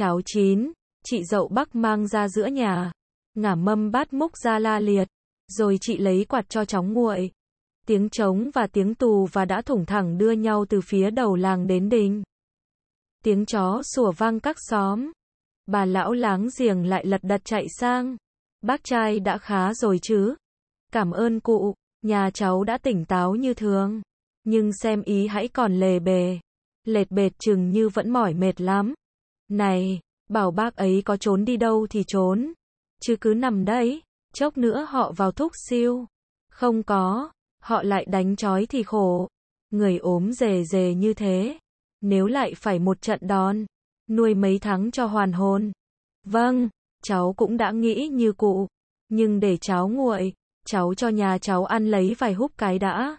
Cháo chín, chị dậu bắc mang ra giữa nhà. Ngả mâm bát múc ra la liệt. Rồi chị lấy quạt cho chóng nguội. Tiếng trống và tiếng tù và đã thủng thẳng đưa nhau từ phía đầu làng đến đình. Tiếng chó sủa vang các xóm. Bà lão láng giềng lại lật đật chạy sang. Bác trai đã khá rồi chứ. Cảm ơn cụ, nhà cháu đã tỉnh táo như thường. Nhưng xem ý hãy còn lề bề. Lệt bệt chừng như vẫn mỏi mệt lắm. Này, bảo bác ấy có trốn đi đâu thì trốn. Chứ cứ nằm đấy, chốc nữa họ vào thúc siêu. Không có, họ lại đánh chói thì khổ. Người ốm rề rề như thế. Nếu lại phải một trận đòn, nuôi mấy tháng cho hoàn hồn. Vâng, cháu cũng đã nghĩ như cụ. Nhưng để cháu nguội, cháu cho nhà cháu ăn lấy vài húp cái đã.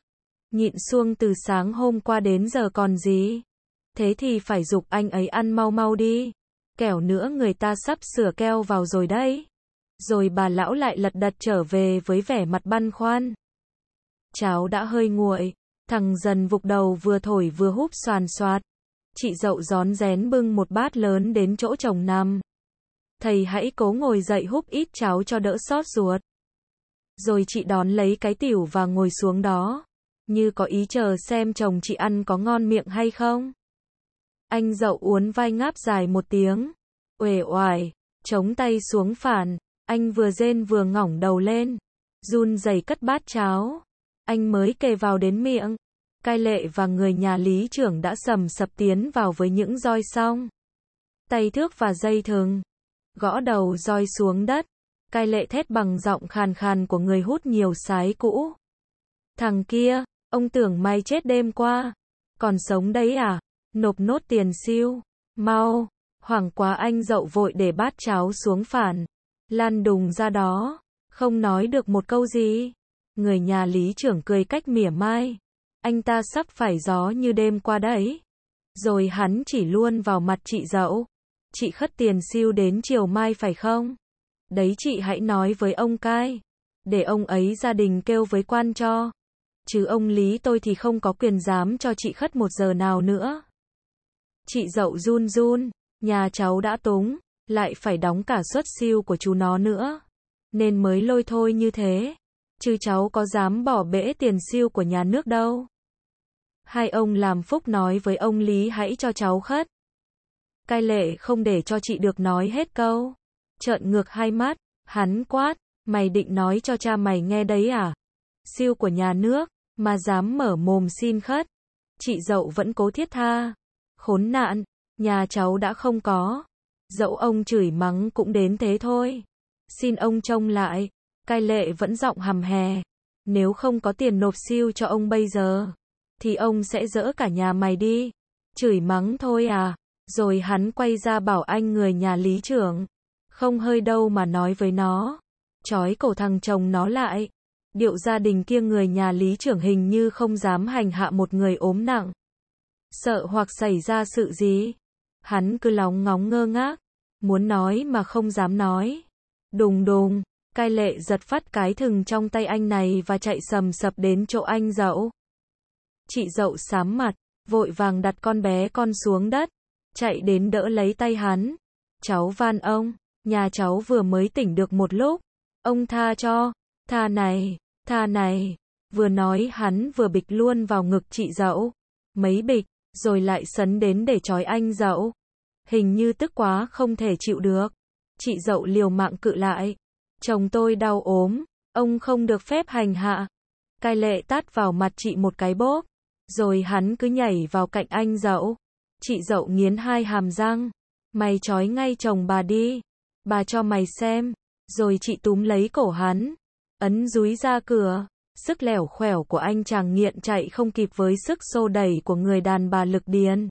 Nhịn xuông từ sáng hôm qua đến giờ còn gì thế thì phải dục anh ấy ăn mau mau đi. Kẻo nữa người ta sắp sửa keo vào rồi đấy. Rồi bà lão lại lật đật trở về với vẻ mặt băn khoăn. Cháo đã hơi nguội, thằng dần vục đầu vừa thổi vừa húp soàn soạt. Chị dậu gión rén bưng một bát lớn đến chỗ chồng nằm. Thầy hãy cố ngồi dậy húp ít cháo cho đỡ xót ruột. Rồi chị đón lấy cái tiểu và ngồi xuống đó. Như có ý chờ xem chồng chị ăn có ngon miệng hay không. Anh dậu uốn vai ngáp dài một tiếng, uể oải, chống tay xuống phản, anh vừa rên vừa ngỏng đầu lên, run dày cất bát cháo. Anh mới kề vào đến miệng, cai lệ và người nhà lý trưởng đã sầm sập tiến vào với những roi xong. Tay thước và dây thừng, gõ đầu roi xuống đất, cai lệ thét bằng giọng khàn khàn của người hút nhiều sái cũ. Thằng kia, ông tưởng may chết đêm qua, còn sống đấy à? nộp nốt tiền siêu, mau, hoảng quá anh dậu vội để bát cháo xuống phản, lan đùng ra đó, không nói được một câu gì. Người nhà lý trưởng cười cách mỉa mai, anh ta sắp phải gió như đêm qua đấy. Rồi hắn chỉ luôn vào mặt chị dậu, chị khất tiền siêu đến chiều mai phải không? Đấy chị hãy nói với ông cai, để ông ấy gia đình kêu với quan cho. Chứ ông Lý tôi thì không có quyền dám cho chị khất một giờ nào nữa. Chị dậu run run, nhà cháu đã túng, lại phải đóng cả suất siêu của chú nó nữa. Nên mới lôi thôi như thế. Chứ cháu có dám bỏ bể tiền siêu của nhà nước đâu. Hai ông làm phúc nói với ông Lý hãy cho cháu khất. Cai lệ không để cho chị được nói hết câu. Trợn ngược hai mắt, hắn quát, mày định nói cho cha mày nghe đấy à? Siêu của nhà nước, mà dám mở mồm xin khất. Chị dậu vẫn cố thiết tha khốn nạn, nhà cháu đã không có. Dẫu ông chửi mắng cũng đến thế thôi. Xin ông trông lại, cai lệ vẫn giọng hầm hè. Nếu không có tiền nộp siêu cho ông bây giờ, thì ông sẽ dỡ cả nhà mày đi. Chửi mắng thôi à. Rồi hắn quay ra bảo anh người nhà lý trưởng. Không hơi đâu mà nói với nó. Chói cổ thằng chồng nó lại. Điệu gia đình kia người nhà lý trưởng hình như không dám hành hạ một người ốm nặng sợ hoặc xảy ra sự gì. Hắn cứ lóng ngóng ngơ ngác, muốn nói mà không dám nói. Đùng đùng, cai lệ giật phát cái thừng trong tay anh này và chạy sầm sập đến chỗ anh dậu. Chị dậu sám mặt, vội vàng đặt con bé con xuống đất, chạy đến đỡ lấy tay hắn. Cháu van ông, nhà cháu vừa mới tỉnh được một lúc. Ông tha cho, tha này, tha này. Vừa nói hắn vừa bịch luôn vào ngực chị dậu. Mấy bịch, rồi lại sấn đến để trói anh dậu. Hình như tức quá không thể chịu được. Chị dậu liều mạng cự lại. Chồng tôi đau ốm, ông không được phép hành hạ. Cai lệ tát vào mặt chị một cái bóp, rồi hắn cứ nhảy vào cạnh anh dậu. Chị dậu nghiến hai hàm răng. Mày trói ngay chồng bà đi. Bà cho mày xem. Rồi chị túm lấy cổ hắn. Ấn dúi ra cửa sức lẻo khẻo của anh chàng nghiện chạy không kịp với sức xô đẩy của người đàn bà lực điên.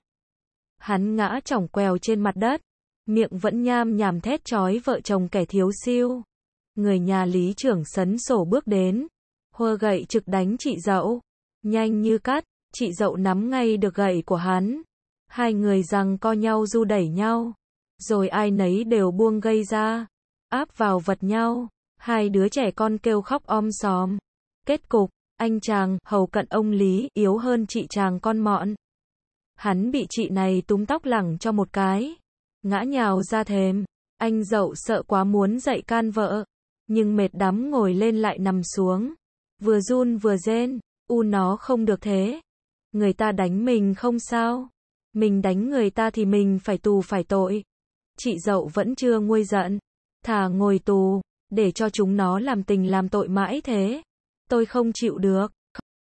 Hắn ngã chỏng quèo trên mặt đất, miệng vẫn nham nhảm thét chói vợ chồng kẻ thiếu siêu. Người nhà lý trưởng sấn sổ bước đến, hơ gậy trực đánh chị dậu, nhanh như cắt, chị dậu nắm ngay được gậy của hắn. Hai người rằng co nhau du đẩy nhau, rồi ai nấy đều buông gây ra, áp vào vật nhau, hai đứa trẻ con kêu khóc om sòm. Kết cục, anh chàng, hầu cận ông Lý, yếu hơn chị chàng con mọn. Hắn bị chị này túm tóc lẳng cho một cái. Ngã nhào ra thềm. Anh dậu sợ quá muốn dậy can vợ. Nhưng mệt đắm ngồi lên lại nằm xuống. Vừa run vừa rên. U nó không được thế. Người ta đánh mình không sao. Mình đánh người ta thì mình phải tù phải tội. Chị dậu vẫn chưa nguôi giận. Thà ngồi tù. Để cho chúng nó làm tình làm tội mãi thế tôi không chịu được.